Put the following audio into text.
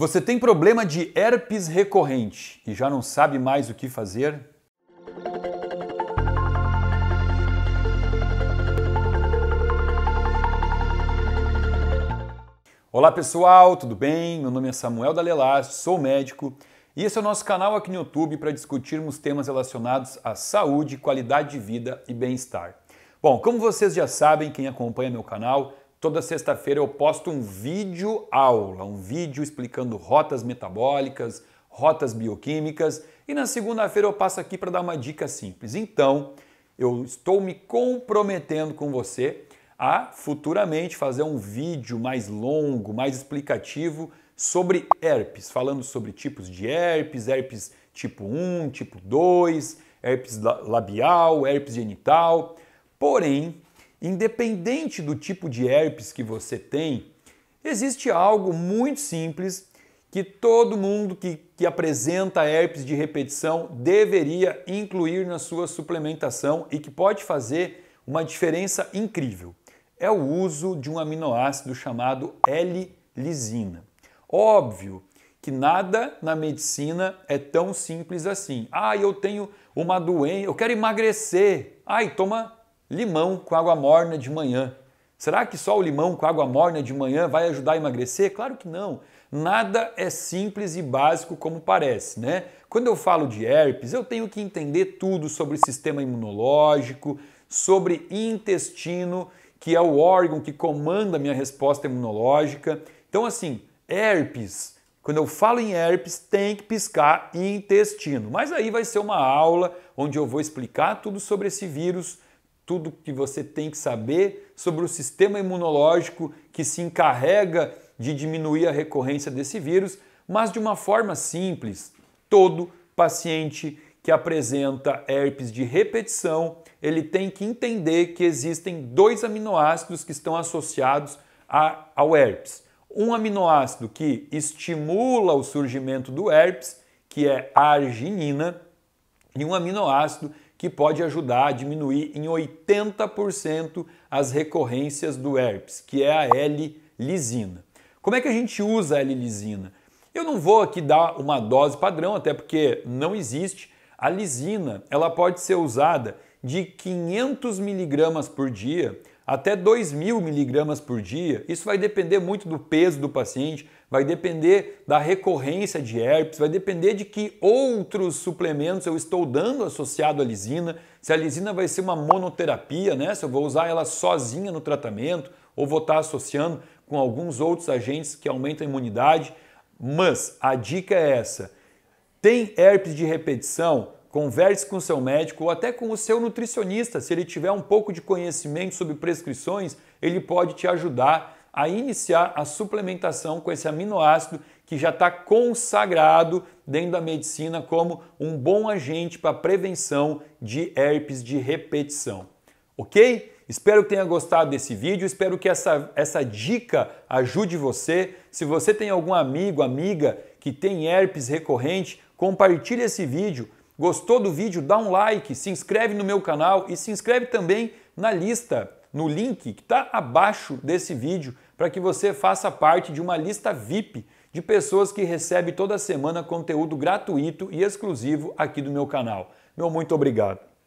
Você tem problema de herpes recorrente e já não sabe mais o que fazer? Olá pessoal, tudo bem? Meu nome é Samuel Dalelas, sou médico e esse é o nosso canal aqui no YouTube para discutirmos temas relacionados à saúde, qualidade de vida e bem-estar. Bom, como vocês já sabem, quem acompanha meu canal, Toda sexta-feira eu posto um vídeo aula, um vídeo explicando rotas metabólicas, rotas bioquímicas e na segunda-feira eu passo aqui para dar uma dica simples. Então, eu estou me comprometendo com você a futuramente fazer um vídeo mais longo, mais explicativo sobre herpes, falando sobre tipos de herpes, herpes tipo 1, tipo 2, herpes labial, herpes genital. Porém, Independente do tipo de herpes que você tem, existe algo muito simples que todo mundo que, que apresenta herpes de repetição deveria incluir na sua suplementação e que pode fazer uma diferença incrível. É o uso de um aminoácido chamado L-lisina. Óbvio que nada na medicina é tão simples assim. Ah, eu tenho uma doença, eu quero emagrecer. Ai, toma Limão com água morna de manhã. Será que só o limão com água morna de manhã vai ajudar a emagrecer? Claro que não. Nada é simples e básico como parece, né? Quando eu falo de herpes, eu tenho que entender tudo sobre sistema imunológico, sobre intestino, que é o órgão que comanda a minha resposta imunológica. Então, assim, herpes. Quando eu falo em herpes, tem que piscar intestino. Mas aí vai ser uma aula onde eu vou explicar tudo sobre esse vírus tudo que você tem que saber sobre o sistema imunológico que se encarrega de diminuir a recorrência desse vírus, mas de uma forma simples. Todo paciente que apresenta herpes de repetição, ele tem que entender que existem dois aminoácidos que estão associados a, ao herpes. Um aminoácido que estimula o surgimento do herpes, que é a arginina, e um aminoácido que pode ajudar a diminuir em 80% as recorrências do herpes, que é a L-lisina. Como é que a gente usa a L-lisina? Eu não vou aqui dar uma dose padrão, até porque não existe. A lisina, ela pode ser usada de 500 miligramas por dia até 2.000 miligramas por dia. Isso vai depender muito do peso do paciente, vai depender da recorrência de herpes, vai depender de que outros suplementos eu estou dando associado à lisina, se a lisina vai ser uma monoterapia, né? se eu vou usar ela sozinha no tratamento ou vou estar associando com alguns outros agentes que aumentam a imunidade. Mas a dica é essa: tem herpes de repetição? Converse com seu médico ou até com o seu nutricionista. Se ele tiver um pouco de conhecimento sobre prescrições, ele pode te ajudar a iniciar a suplementação com esse aminoácido que já está consagrado dentro da medicina como um bom agente para prevenção de herpes de repetição. Ok? Espero que tenha gostado desse vídeo, espero que essa, essa dica ajude você. Se você tem algum amigo, amiga que tem herpes recorrente, compartilhe esse vídeo. Gostou do vídeo? Dá um like, se inscreve no meu canal e se inscreve também na lista no link que está abaixo desse vídeo para que você faça parte de uma lista VIP de pessoas que recebe toda semana conteúdo gratuito e exclusivo aqui do meu canal. Meu muito obrigado.